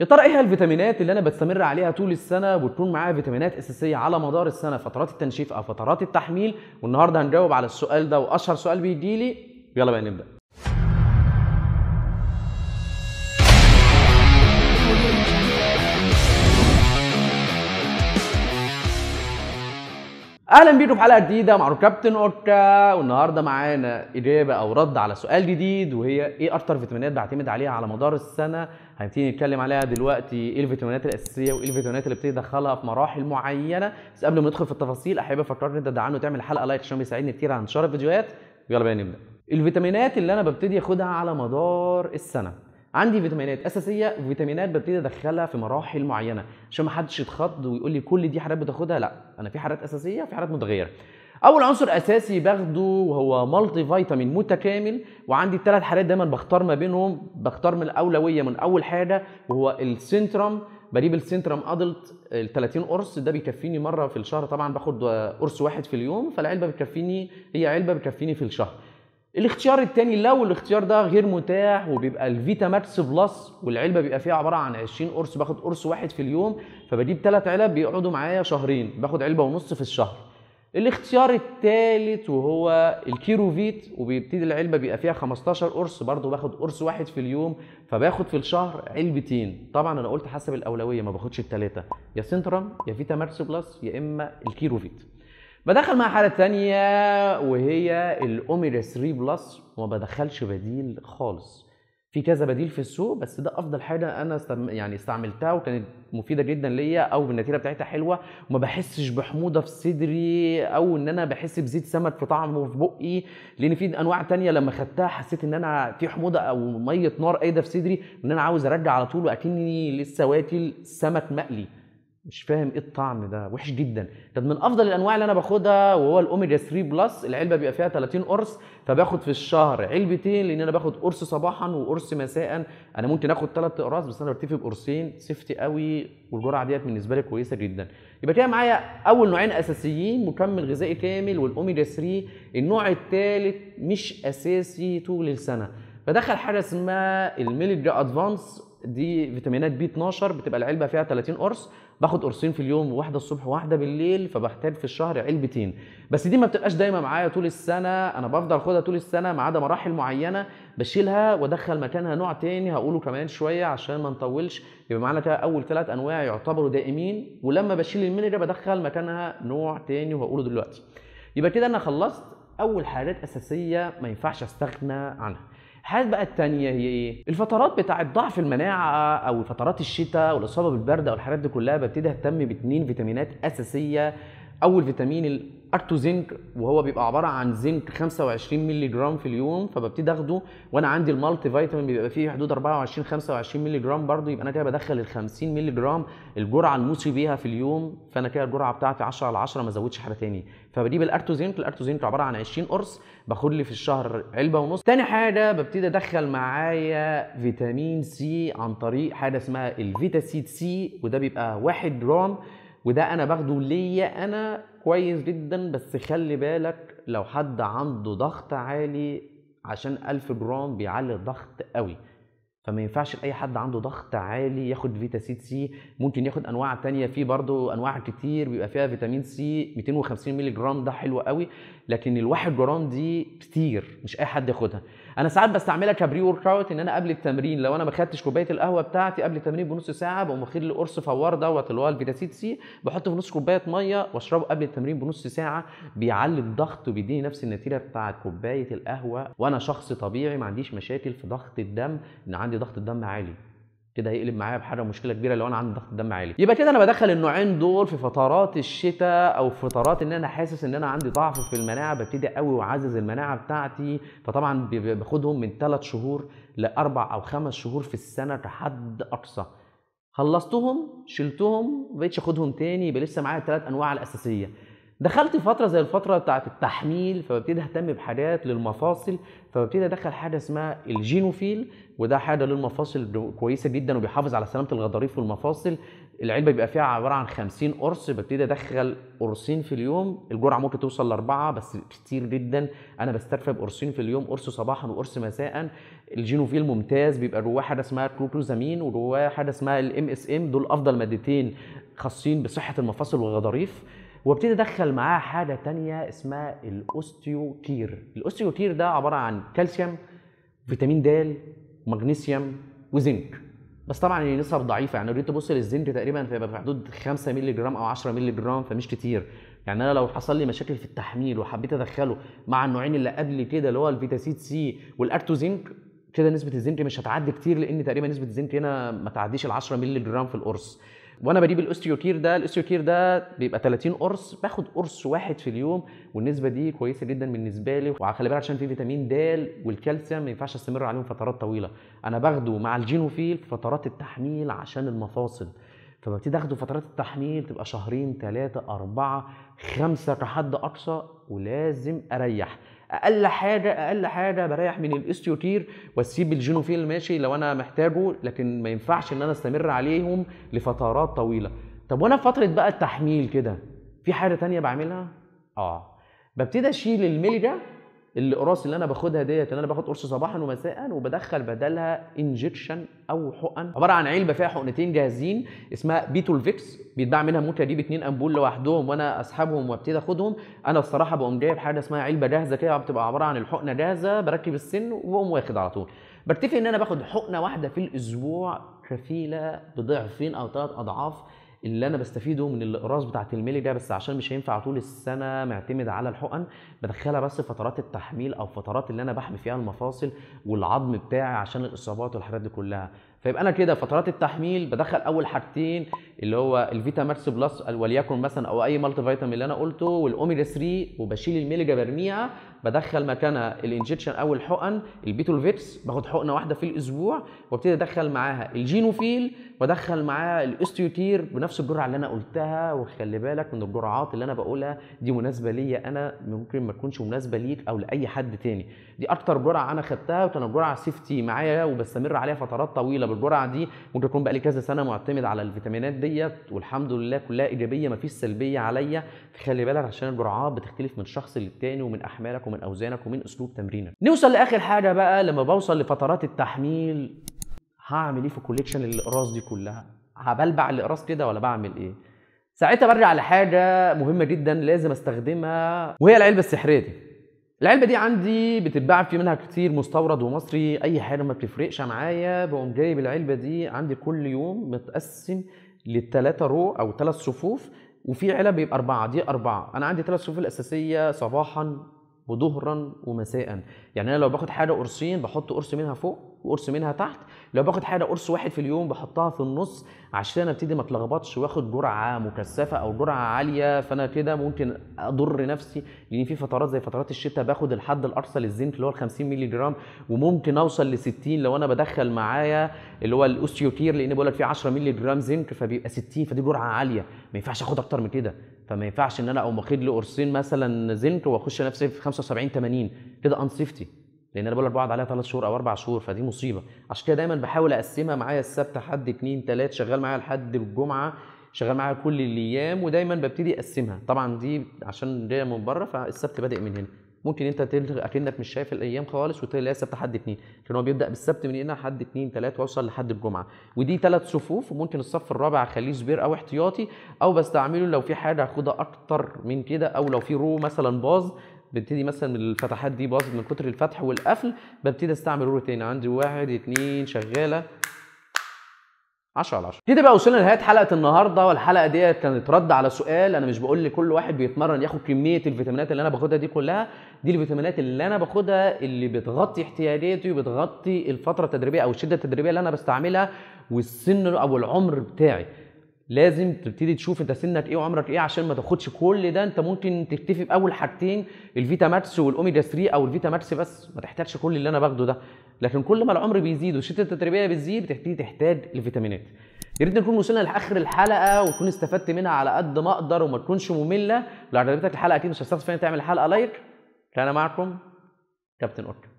يا ترى ايه الفيتامينات اللي انا بستمر عليها طول السنه وتكون معاها فيتامينات اساسيه على مدار السنه فترات التنشيف او فترات التحميل والنهارده هنجاوب على السؤال ده واشهر سؤال بيجي لي يلا بقى نبدا اهلا بيكم في حلقه جديده مع كابتن اوركا والنهارده معانا اجابه او رد على سؤال جديد وهي ايه اكتر فيتامينات بعتمد عليها على مدار السنه هنبتدي نتكلم عليها دلوقتي ايه الفيتامينات الاساسيه وايه الفيتامينات اللي بتدخلها في مراحل معينه بس قبل ما ندخل في التفاصيل احب افكرك ان انت تدعمنا وتعمل حلقه لايك عشان بيساعدني كتير على انتشار الفيديوهات يلا بينا نبدا الفيتامينات اللي انا ببتدي اخدها على مدار السنه عندي فيتامينات اساسيه وفيتامينات ببتدي ادخلها في مراحل معينه عشان ما حدش يتخض ويقول لي كل دي حاجات بتاخدها لا انا في حاجات اساسيه وفي حاجات متغيره اول عنصر اساسي باخده وهو مالتي فيتامين متكامل وعندي الثلاث حاجات دايما بختار ما بينهم بختار من الاولويه من اول حاجه وهو السنترم بجيب السنترم ادلت ال 30 قرص ده بيكفيني مره في الشهر طبعا باخد قرص واحد في اليوم فالعلبه بتكفيني هي علبه بتكفيني في الشهر الاختيار التاني لو الاختيار ده غير متاح وبيبقى الفيتا ماكس بلس والعلبه بيبقى فيها عباره عن 20 قرص باخد قرص واحد في اليوم فبجيب ثلاث علب بيقعدوا معايا شهرين باخد علبه ونص في الشهر الاختيار الثالث وهو الكيروفيت وبيبتدي العلبه بيبقى فيها 15 قرص برضه باخد قرص واحد في اليوم فباخد في الشهر علبتين طبعا انا قلت حسب الاولويه ما باخدش الثلاثه يا سنترم يا فيتا ماكس بلس يا اما الكيروفيت بدخل مع حاله تانية وهي الاوميجا 3 بلس وما بدخلش بديل خالص في كذا بديل في السوق بس ده افضل حاجه انا استم... يعني استعملتها وكانت مفيده جدا ليا او النتيجه بتاعتها حلوه وما بحسش بحموضه في صدري او ان انا بحس بزيت سمك في طعمه في بقي لان في انواع تانية لما خدتها حسيت ان انا في حموضه او ميه نار قايده في صدري ان انا عاوز ارجع على طول واكني لسه واكل سمك مقلي مش فاهم ايه الطعم ده وحش جدا طب من افضل الانواع اللي انا باخدها وهو الاوميجا 3 بلس العلبه بيبقى فيها 30 قرص فباخد في الشهر علبتين لان انا باخد قرص صباحا وقرص مساء انا ممكن اخد ثلاث اقراص بس انا بكتفي بقرصين سيفتي قوي والجرعه ديت بالنسبه لي كويسه جدا يبقى كده معايا اول نوعين اساسيين مكمل غذائي كامل والاوميجا 3 النوع الثالث مش اساسي طول السنه فدخل حاجه اسمها الميلجا ادفانس دي فيتامينات بي 12 بتبقى العلبه فيها 30 قرص باخد قرصين في اليوم واحده الصبح وواحده بالليل فبحتاج في الشهر علبتين بس دي ما بتبقاش دايما معايا طول السنه انا بفضل اخدها طول السنه ما عدا مراحل معينه بشيلها وادخل مكانها نوع تاني هقوله كمان شويه عشان ما نطولش يبقى معانا كده اول ثلاث انواع يعتبروا دائمين ولما بشيل المينرا بدخل مكانها نوع تاني وهقوله دلوقتي يبقى كده انا خلصت اول حاجات اساسيه ما ينفعش استغنى عنها الحاجات بقى التانية هي ايه؟ الفترات بتاعة ضعف المناعة او فترات الشتاء والاصابة بالبرد او الحاجات دي كلها ببتدي اهتم باتنين فيتامينات اساسية اول فيتامين ارتو زنك وهو بيبقى عباره عن زنك 25 مللي جرام في اليوم فببتدي اخده وانا عندي المالتي فيتامين بيبقى فيه حدود 24 25 مللي جرام برضه يبقى انا كده بدخل ال 50 مللي جرام الجرعه الموصي بيها في اليوم فانا كده الجرعه بتاعتي 10 على 10 ما ازودش حاجه تاني فبجيب الارتو زنك الارتو زنك عباره عن 20 قرص باخد لي في الشهر علبه ونص تاني حاجه ببتدي ادخل معايا فيتامين سي عن طريق حاجه اسمها الفيتا سيد سي وده بيبقى 1 جرام وده انا باخده ليا انا كويس جدا بس خلي بالك لو حد عنده ضغط عالي عشان 1000 جرام بيعلي الضغط قوي فما ينفعش اي حد عنده ضغط عالي ياخد فيتا سي سي ممكن ياخد انواع تانية في برضه انواع كتير بيبقى فيها فيتامين سي 250 مللي جرام ده حلو قوي لكن الواحد جرام دي كتير مش اي حد ياخدها انا ساعات بستعملها كبري ورك اوت ان انا قبل التمرين لو انا ما خدتش كوبايه القهوه بتاعتي قبل التمرين بنص ساعه بقوم واخد لي قرص فوار دوت اللي هو الفيتاسيد سي بحطه في نص كوبايه ميه واشربه قبل التمرين بنص ساعه بيعلي الضغط وبيديني نفس النتيجه بتاعت كوبايه القهوه وانا شخص طبيعي ما عنديش مشاكل في ضغط الدم ان عندي ضغط الدم عالي كده هيقلب معايا بحاجه مشكله كبيره لو انا عندي ضغط دم عالي يبقى كده انا بدخل النوعين دول في فترات الشتاء او فترات ان انا حاسس ان انا عندي ضعف في المناعه ببتدي قوي وعزز المناعه بتاعتي فطبعا باخدهم من ثلاث شهور لاربع او خمس شهور في السنه كحد اقصى خلصتهم شلتهم ما بقتش اخدهم تاني يبقى لسه معايا الثلاث انواع الاساسيه دخلت فتره زي الفتره بتاعت التحميل فببتدي اهتم بحاجات للمفاصل فببتدي ادخل حاجه اسمها الجينوفيل وده حاجه للمفاصل كويسه جدا وبيحافظ على سلامه الغضاريف والمفاصل العلبه بيبقى فيها عباره عن 50 قرص ببتدي ادخل قرصين في اليوم الجرعه ممكن توصل لاربعه بس كتير جدا انا بسترفب بقرصين في اليوم قرص صباحا وقرص مساء الجينوفيل ممتاز بيبقى جواه حاجه اسمها كلوكلوزامين وجواه حاجه اسمها الام اس ام دول افضل مادتين خاصين بصحه المفاصل والغضاريف وابتدي ادخل معاه حاجه تانية اسمها الاوستيوكير الاوستيوكير ده عباره عن كالسيوم فيتامين د مغنيسيوم وزنك بس طبعا النسب يعني نسب ضعيفه يعني لو تبص للزنك تقريبا فيبقى في حدود 5 مللي جرام او 10 مللي جرام فمش كتير يعني انا لو حصل لي مشاكل في التحميل وحبيت ادخله مع النوعين اللي قبل كده اللي هو الفيتاسيت سي والارتوزنك كده نسبه الزنك مش هتعدي كتير لان تقريبا نسبه الزنك هنا ما تعديش ال 10 مللي جرام في القرص وانا بجيب الاستيوتير ده الاستيوتير ده بيبقى 30 قرص باخد قرص واحد في اليوم والنسبه دي كويسه جدا بالنسبه لي وخلي بالك عشان في فيتامين د والكالسيوم ما ينفعش استمر عليهم فترات طويله انا باخده مع الجينوفيل في فترات التحميل عشان المفاصل فببتدي اخده فترات التحميل تبقى شهرين ثلاثة أربعة خمسة كحد أقصى ولازم أريح اقل حاجه اقل حاجه بريح من الاستيوتير واسيب الجينوفيل ماشي لو انا محتاجه لكن ما ينفعش ان انا استمر عليهم لفترات طويله طب وانا في فتره بقى التحميل كده في حاجه تانية بعملها اه ببتدي اشيل الملجا القراص اللي انا باخدها ديت اللي انا باخد قرص صباحا ومساء وبدخل بدلها انجكشن او حقن عباره عن علبه فيها حقنتين جاهزين اسمها بيتولفيكس بيتباع منها ممكن اجيب اتنين امبول لوحدهم وانا اسحبهم وابتدي اخدهم انا الصراحه بقوم جايب حاجه اسمها علبه جاهزه كده بتبقى عباره عن الحقنه جاهزه بركب السن وبقوم واخد على طول بكتفي ان انا باخد حقنه واحده في الاسبوع كفيله بضعفين او ثلاث اضعاف اللي انا بستفيده من الاقراص بتاعه الملي ده بس عشان مش هينفع طول السنه معتمد على الحقن بدخلها بس فترات التحميل او فترات اللي انا بحمي فيها المفاصل والعظم بتاعي عشان الاصابات والحاجات دي كلها فيبقى انا كده فترات التحميل بدخل اول حاجتين اللي هو الفيتا ماكس بلس وليكن مثلا او اي مالتي فيتامين اللي انا قلته والاوميجا 3 وبشيل الميليجا برميها بدخل مكانها الانجكشن او الحقن البيتولفيكس باخد حقنه واحده في الاسبوع وابتدي ادخل معاها الجينوفيل وادخل معاها الاستيوتير بنفس الجرعه اللي انا قلتها وخلي بالك من الجرعات اللي انا بقولها دي مناسبه ليا انا ممكن ما تكونش مناسبه ليك او لاي حد تاني دي اكتر جرعه انا خدتها وكانت جرعه سيفتي معايا وبستمر عليها فترات طويله بالجرعه دي ممكن تكون بقالي كذا سنه معتمد على الفيتامينات ديت والحمد لله كلها ايجابيه مفيش سلبيه عليا خلي بالك عشان الجرعات بتختلف من شخص للتاني ومن احمالك ومن اوزانك ومن اسلوب تمرينك نوصل لاخر حاجه بقى لما بوصل لفترات التحميل هعمل ايه في الكوليكشن الاقراص دي كلها هبلبع الاقراص كده ولا بعمل ايه ساعتها برجع لحاجه مهمه جدا لازم استخدمها وهي العلبه السحريه دي العلبه دي عندي بتتباع في منها كتير مستورد ومصري اي حاجه ما بتفرقش معايا بقوم جايب العلبه دي عندي كل يوم متقسم للثلاثه رو او ثلاث صفوف وفي علب بيبقى اربعه دي اربعه انا عندي ثلاث صفوف الاساسيه صباحا وظهرا ومساء يعني انا لو باخد حاجه قرصين بحط قرص منها فوق وقرص منها تحت لو باخد حاجه قرص واحد في اليوم بحطها في النص عشان ابتدي ما اتلخبطش واخد جرعه مكثفه او جرعه عاليه فانا كده ممكن اضر نفسي لان في فترات زي فترات الشتاء باخد الحد الاقصى للزنك اللي هو ال 50 مللي جرام وممكن اوصل ل 60 لو انا بدخل معايا اللي هو الاوستيوتير لان بيقول لك فيه 10 مللي جرام زنك فبيبقى 60 فدي جرعه عاليه ما ينفعش اخد اكتر من كده فما ينفعش ان انا اقوم واخد له قرصين مثلا زنك واخش نفسي في 75 80 كده ان سيفتي لان انا بقول بقعد عليها ثلاث شهور او اربع شهور فدي مصيبه عشان كده دايما بحاول اقسمها معايا السبت حد اثنين ثلاث شغال معايا لحد الجمعه شغال معايا كل الايام ودايما ببتدي اقسمها طبعا دي عشان جايه من بره فالسبت بادئ من هنا ممكن انت تلغي اكنك مش شايف الايام خالص وتلاقي السبت حد اثنين لان هو بيبدا بالسبت من هنا حد اثنين ثلاثه ويوصل لحد الجمعه ودي ثلاث صفوف وممكن الصف الرابع اخليه سبير او احتياطي او بستعمله لو في حاجه هاخدها اكتر من كده او لو في رو مثلا باظ ببتدي مثلا من الفتحات دي باظت من كتر الفتح والقفل ببتدي استعمل رو تاني عندي واحد اثنين شغاله 10 على 10 كده بقى وصلنا لنهايه حلقه النهارده والحلقه ديت كانت رد على سؤال انا مش بقول لكل واحد بيتمرن ياخد كميه الفيتامينات اللي انا باخدها دي كلها دي الفيتامينات اللي انا باخدها اللي بتغطي احتياجاتي وبتغطي الفتره التدريبيه او الشده التدريبيه اللي انا بستعملها والسن او العمر بتاعي لازم تبتدي تشوف انت سنك ايه وعمرك ايه عشان ما تاخدش كل ده انت ممكن تكتفي باول حاجتين الفيتا ماكس والاوميجا 3 او الفيتا ماكس بس ما تحتاجش كل اللي انا باخده ده لكن كل ما العمر بيزيد والشده التدريبيه بتزيد بتبتدي تحتاج الفيتامينات يا ريت نكون وصلنا لاخر الحلقه وتكون استفدت منها على قد ما اقدر وما تكونش ممله لو عجبتك الحلقه اكيد مش هتستخدم تعمل حلقه لايك كان معكم كابتن اوكي